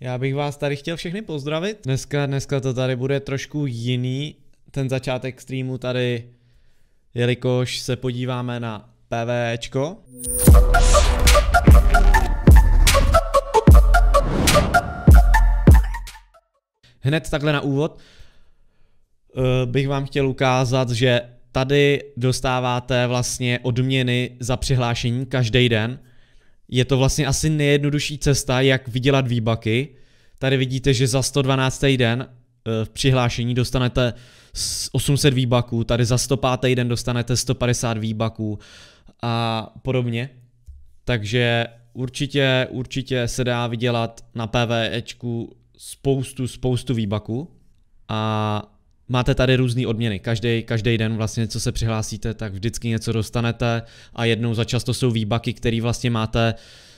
Já bych vás tady chtěl všechny pozdravit. Dneska, dneska to tady bude trošku jiný, ten začátek streamu tady, jelikož se podíváme na PVEčko. Hned takhle na úvod eh, bych vám chtěl ukázat, že tady dostáváte vlastně odměny za přihlášení každý den je to vlastně asi nejjednodušší cesta, jak vydělat výbaky. Tady vidíte, že za 112. den eh, v přihlášení dostanete 800 výbaků, tady za 105. den dostanete 150 výbaků a podobně. Takže určitě, určitě se dá vydělat na PVEčku spoustu, spoustu výbaků a Máte tady různé odměny. Každý, každý den vlastně, co se přihlásíte, tak vždycky něco dostanete a jednou za často jsou výbaky, které vlastně máte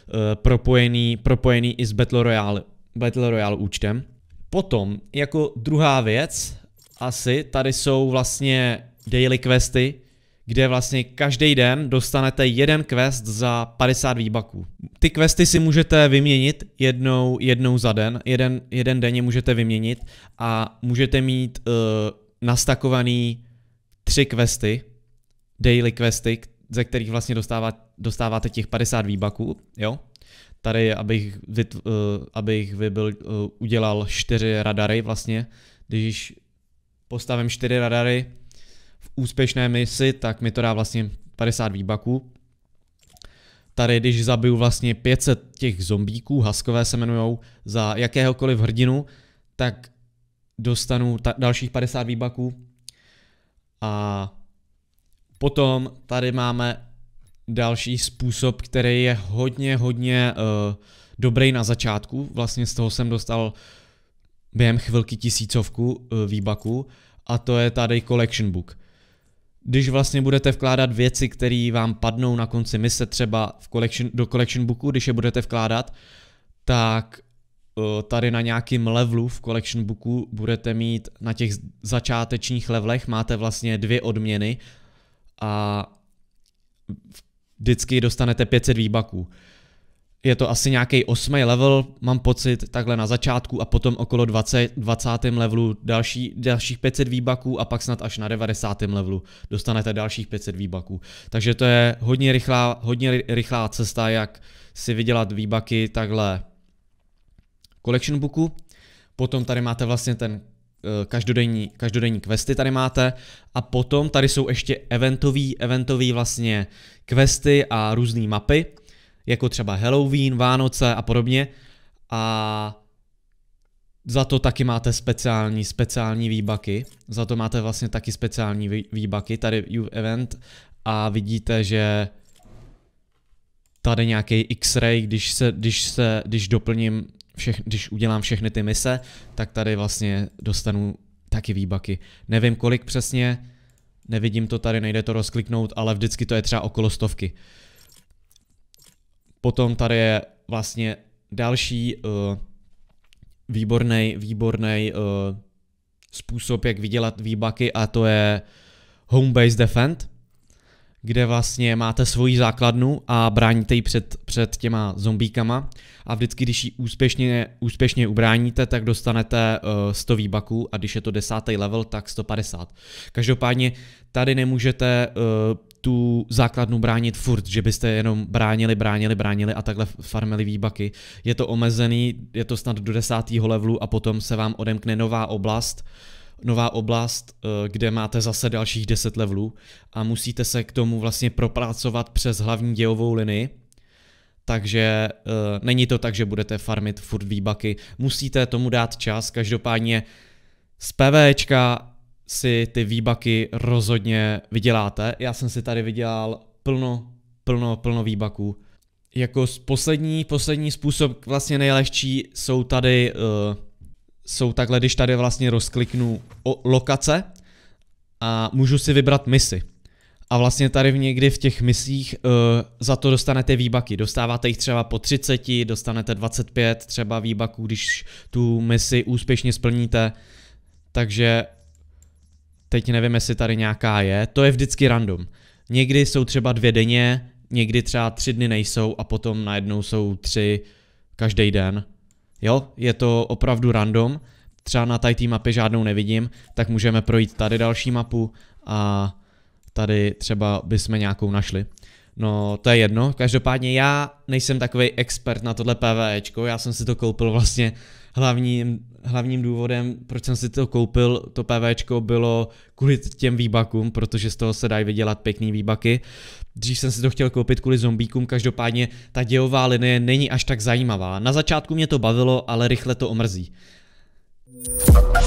uh, propojený, propojený i s Battle Royale, Battle Royale účtem. Potom, jako druhá věc, asi tady jsou vlastně daily questy, kde vlastně každý den dostanete jeden quest za 50 výbaků. Ty questy si můžete vyměnit jednou, jednou za den, jeden, jeden den je můžete vyměnit a můžete mít uh, nastakovaný tři questy, daily questy, ze kterých vlastně dostává, dostáváte těch 50 výbaků, jo? Tady, abych, vytv, uh, abych vybyl uh, eh, udělal čtyři radary vlastně, když postavím čtyři radary, úspěšné misi, tak mi to dá vlastně 50 výbaků. Tady, když zabiju vlastně 500 těch zombíků, haskové se jmenujou, za jakéhokoliv hrdinu, tak dostanu ta- dalších 50 výbaků. A potom tady máme další způsob, který je hodně, hodně uh, dobrý na začátku. Vlastně z toho jsem dostal během chvilky tisícovku uh, eh, výbaku a to je tady Collection Book když vlastně budete vkládat věci, které vám padnou na konci mise třeba v collection, do collection booku, když je budete vkládat, tak eh, tady na nějakým levelu v collection booku budete mít na těch začátečních levelech máte vlastně dvě odměny a vždycky dostanete 500 výbaků je to asi nějaký osmý level, mám pocit, takhle na začátku a potom okolo 20, 20. levelu další, dalších 500 výbaků a pak snad až na 90. levelu dostanete dalších 500 výbaků. Takže to je hodně rychlá, hodně rychlá cesta, jak si vydělat výbaky takhle collection booku. Potom tady máte vlastně ten eh, každodenní, každodenní questy tady máte a potom tady jsou ještě eventový, eventový vlastně questy a různé mapy, jako třeba Halloween, Vánoce a podobně. A za to taky máte speciální, speciální výbaky. Za to máte vlastně taky speciální výbaky, tady Youth Event. A vidíte, že tady nějaký X-ray, když se, když se, když doplním, všech, když udělám všechny ty mise, tak tady vlastně dostanu taky výbaky. Nevím kolik přesně, nevidím to tady, nejde to rozkliknout, ale vždycky to je třeba okolo stovky. Potom tady je vlastně další uh, eh, výborný výborný uh, eh, způsob, jak vydělat výbaky a to je home base defend, kde vlastně máte svoji základnu a bráníte ji před, před těma zombíkama a vždycky, když ji úspěšně, úspěšně ubráníte, tak dostanete uh, eh, 100 výbaků a když je to desátý level, tak 150. Každopádně tady nemůžete uh, tu základnu bránit furt, že byste jenom bránili, bránili, bránili a takhle farmili výbaky. Je to omezený, je to snad do desátého levelu a potom se vám odemkne nová oblast, nová oblast, eh, kde máte zase dalších 10 levelů a musíte se k tomu vlastně propracovat přes hlavní dějovou linii. Takže e, není to tak, že budete farmit furt výbaky, musíte tomu dát čas, každopádně z PVčka si ty výbaky rozhodně vyděláte. Já jsem si tady vydělal plno, plno, plno výbaků. Jako poslední, poslední způsob vlastně nejlehčí jsou tady, uh, jsou takhle, když tady vlastně rozkliknu o, lokace a můžu si vybrat misi. A vlastně tady v někdy v těch misích uh, za to dostanete výbaky. Dostáváte jich třeba po 30, dostanete 25 třeba výbaků, když tu misi úspěšně splníte. Takže Teď nevím, jestli tady nějaká je. To je vždycky random. Někdy jsou třeba dvě denně, někdy třeba tři dny nejsou a potom najednou jsou tři každý den. Jo, je to opravdu random. Třeba na tady té mapě žádnou nevidím, tak můžeme projít tady další mapu a tady třeba bychom nějakou našli. No, to je jedno. Každopádně já nejsem takový expert na tohle PvEčko, já jsem si to koupil vlastně hlavním hlavním důvodem, proč jsem si to koupil, to PVčko bylo kvůli těm výbakům, protože z toho se dají vydělat pěkný výbaky. Dřív jsem si to chtěl koupit kvůli zombíkům, každopádně ta dějová linie není až tak zajímavá. Na začátku mě to bavilo, ale rychle to omrzí. Thank